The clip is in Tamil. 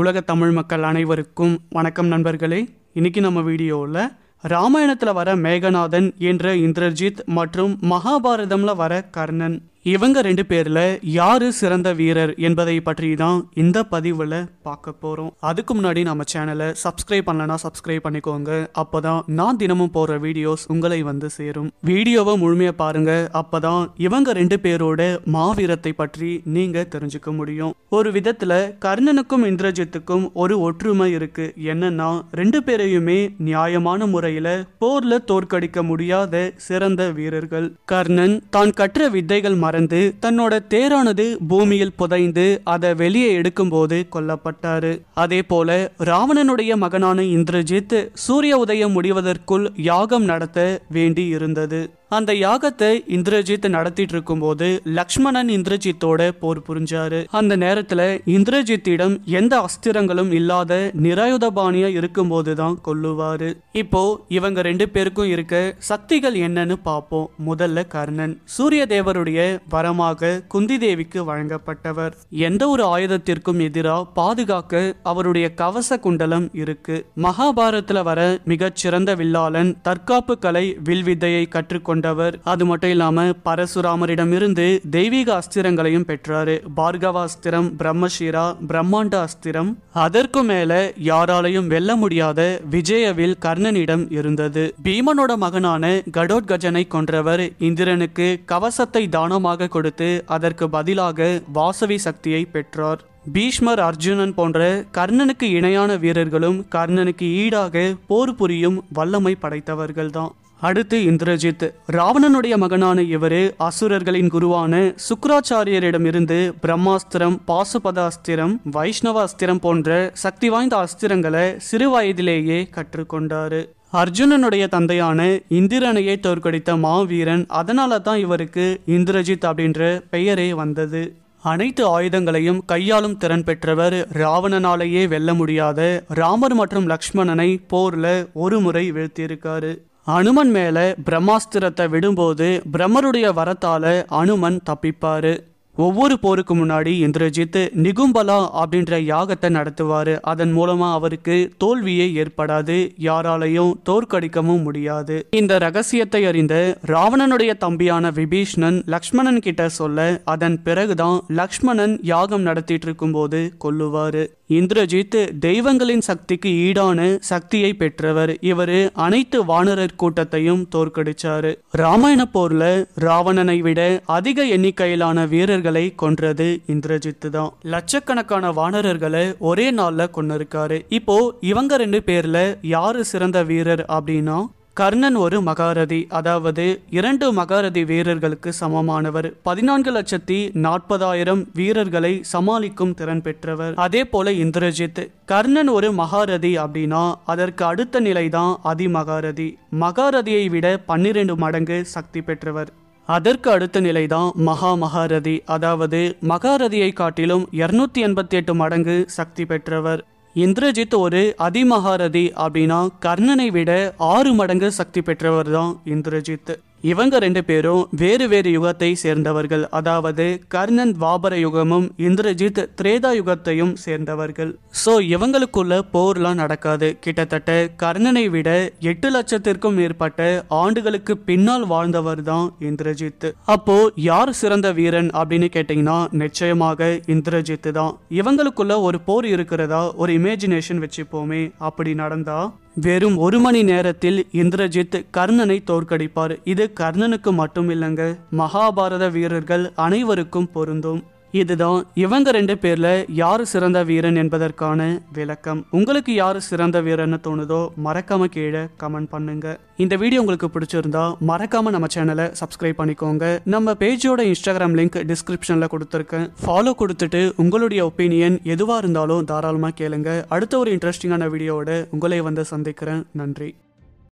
உலக தமிழ் மக்கள் அனைவருக்கும் வணக்கம் நண்பர்களே இன்னைக்கு நம்ம வீடியோவில் ராமாயணத்தில் வர மேகநாதன் என்ற இந்திரஜித் மற்றும் மகாபாரதம்ல வர கர்ணன் இவங்க ரெண்டு பேர்ல யாரு சிறந்த வீரர் என்பதை பற்றி தான் இந்த பதிவில் பார்க்க போகிறோம் அதுக்கு முன்னாடி நம்ம சேனலை சப்ஸ்கிரைப் பண்ணலன்னா சப்ஸ்கிரைப் பண்ணிக்கோங்க அப்போதான் நான் தினமும் போடுற வீடியோஸ் உங்களை வந்து சேரும் வீடியோவை முழுமையாக பாருங்க அப்பதான் இவங்க ரெண்டு பேரோட மாவீரத்தை பற்றி நீங்க தெரிஞ்சுக்க முடியும் ஒரு விதத்துல கர்ணனுக்கும் இந்திரஜித்துக்கும் ஒரு ஒற்றுமை இருக்கு என்னன்னா ரெண்டு பேரையுமே நியாயமான முறையில போர்ல தோற்கடிக்க முடியாத சிறந்த வீரர்கள் கர்ணன் தான் கற்ற வித்தைகள் பறந்து தன்னோட தேரானது பூமியில் புதைந்து அதை வெளியே எடுக்கும்போது கொல்லப்பட்டாரு அதே போல ராவணனுடைய மகனான இந்திரஜித் சூரிய உதயம் முடிவதற்குள் யாகம் நடத்த வேண்டி இருந்தது அந்த யாகத்தை இந்திரஜித் நடத்திட்டு இருக்கும்போது லக்ஷ்மணன் இந்திரஜித்தோட போர் புரிஞ்சாரு அந்த நேரத்துல இந்திரஜித்திடம் எந்த அஸ்திரங்களும் இல்லாத நிராயுதபாணியா இருக்கும்போது தான் கொல்லுவாரு இப்போ இவங்க ரெண்டு பேருக்கும் இருக்க சக்திகள் என்னன்னு பார்ப்போம் முதல்ல கர்ணன் சூரிய தேவருடைய வரமாக குந்தி தேவிக்கு வழங்கப்பட்டவர் எந்த ஒரு ஆயுதத்திற்கும் எதிராக பாதுகாக்க அவருடைய கவச குண்டலம் இருக்கு மகாபாரத்ல வர மிகச்சிறந்த வில்லாளன் தற்காப்பு கலை வில்வித்தையை கற்றுக்கொண்ட கொண்டவர் அது மட்டும் இல்லாம பரசுராமரிடமிருந்து தெய்வீக அஸ்திரங்களையும் பெற்றாரு பார்கவாஸ்திரம் பிரம்மசீரா பிரம்மாண்ட அஸ்திரம் அதற்கு மேல யாராலையும் வெல்ல முடியாத விஜயவில் கர்ணனிடம் இருந்தது பீமனோட மகனான கடோத்கஜனை கொன்றவர் இந்திரனுக்கு கவசத்தை தானமாக கொடுத்து அதற்கு பதிலாக வாசவி சக்தியை பெற்றார் பீஷ்மர் அர்ஜுனன் போன்ற கர்ணனுக்கு இணையான வீரர்களும் கர்ணனுக்கு ஈடாக போர் புரியும் வல்லமை படைத்தவர்கள்தான் அடுத்து இந்திரஜித் ராவணனுடைய மகனான இவரு அசுரர்களின் குருவான சுக்ராச்சாரியரிடமிருந்து பிரம்மாஸ்திரம் பாசுபதாஸ்திரம் அஸ்திரம் போன்ற சக்தி வாய்ந்த அஸ்திரங்களை சிறு வயதிலேயே கற்றுக்கொண்டாரு அர்ஜுனனுடைய தந்தையான இந்திரனையே தோற்கடித்த மாவீரன் அதனால தான் இவருக்கு இந்திரஜித் அப்படின்ற பெயரே வந்தது அனைத்து ஆயுதங்களையும் கையாளும் திறன் பெற்றவர் ராவணனாலேயே வெல்ல முடியாத ராமர் மற்றும் லக்ஷ்மணனை போர்ல ஒரு முறை வீழ்த்தியிருக்காரு அனுமன் மேலே பிரம்மாஸ்திரத்தை விடும்போது பிரம்மருடைய வரத்தால் அனுமன் தப்பிப்பாரு ஒவ்வொரு போருக்கு முன்னாடி இந்திரஜித் நிகும்பலா அப்படின்ற யாகத்தை நடத்துவார் அதன் மூலமா அவருக்கு தோல்வியே ஏற்படாது யாராலையும் தோற்கடிக்கவும் முடியாது இந்த ரகசியத்தை அறிந்த ராவணனுடைய தம்பியான விபீஷ்ணன் லக்ஷ்மணன் கிட்ட சொல்ல அதன் பிறகுதான் லக்ஷ்மணன் யாகம் நடத்திட்டு போது கொல்லுவாரு இந்திரஜித் தெய்வங்களின் சக்திக்கு ஈடான சக்தியை பெற்றவர் இவர் அனைத்து வானரர் கூட்டத்தையும் தோற்கடிச்சாரு ராமாயண போர்ல ராவணனை விட அதிக எண்ணிக்கையிலான வீரர்கள் வானரர்களை கொன்றது இந்திரஜித்து தான் லட்சக்கணக்கான வானரர்களை ஒரே நாள்ல கொண்டு இருக்காரு இப்போ இவங்க ரெண்டு பேர்ல யாரு சிறந்த வீரர் அப்படின்னா கர்ணன் ஒரு மகாரதி அதாவது இரண்டு மகாரதி வீரர்களுக்கு சமமானவர் பதினான்கு லட்சத்தி நாற்பதாயிரம் வீரர்களை சமாளிக்கும் திறன் பெற்றவர் அதே போல இந்திரஜித் கர்ணன் ஒரு மகாரதி அப்படின்னா அதற்கு அடுத்த நிலைதான் அதிமகாரதி மகாரதியை விட பன்னிரண்டு மடங்கு சக்தி பெற்றவர் அதற்கு அடுத்த நிலைதான் மகா மகாரதி அதாவது மகாரதியை காட்டிலும் இருநூத்தி எண்பத்தி எட்டு மடங்கு சக்தி பெற்றவர் இந்திரஜித் ஒரு அதிமகாரதி அப்படின்னா கர்ணனை விட ஆறு மடங்கு சக்தி பெற்றவர் தான் இந்திரஜித் இவங்க ரெண்டு பேரும் வேறு வேறு யுகத்தை சேர்ந்தவர்கள் அதாவது கர்ணன் வாபர யுகமும் இந்திரஜித் திரேதா யுகத்தையும் சேர்ந்தவர்கள் ஸோ இவங்களுக்குள்ள போர்லாம் நடக்காது கிட்டத்தட்ட கர்ணனை விட எட்டு லட்சத்திற்கும் மேற்பட்ட ஆண்டுகளுக்கு பின்னால் வாழ்ந்தவர் தான் இந்திரஜித் அப்போ யார் சிறந்த வீரன் அப்படின்னு கேட்டிங்கன்னா நிச்சயமாக இந்திரஜித் தான் இவங்களுக்குள்ள ஒரு போர் இருக்கிறதா ஒரு இமேஜினேஷன் வச்சுப்போமே அப்படி நடந்தா வெறும் ஒரு மணி நேரத்தில் இந்திரஜித் கர்ணனை தோற்கடிப்பார் இது கர்ணனுக்கு மட்டும் இல்லைங்க மகாபாரத வீரர்கள் அனைவருக்கும் பொருந்தும் இதுதான் இவங்க ரெண்டு பேரில் யார் சிறந்த வீரன் என்பதற்கான விளக்கம் உங்களுக்கு யார் சிறந்த வீரன்னு தோணுதோ மறக்காம கீழே கமெண்ட் பண்ணுங்க இந்த வீடியோ உங்களுக்கு பிடிச்சிருந்தா மறக்காம நம்ம சேனலை சப்ஸ்கிரைப் பண்ணிக்கோங்க நம்ம பேஜோட இன்ஸ்டாகிராம் லிங்க் டிஸ்கிரிப்ஷன்ல கொடுத்துருக்கேன் ஃபாலோ கொடுத்துட்டு உங்களுடைய ஒப்பீனியன் எதுவாக இருந்தாலும் தாராளமாக கேளுங்க அடுத்த ஒரு இன்ட்ரெஸ்டிங்கான வீடியோவோட உங்களை வந்து சந்திக்கிறேன் நன்றி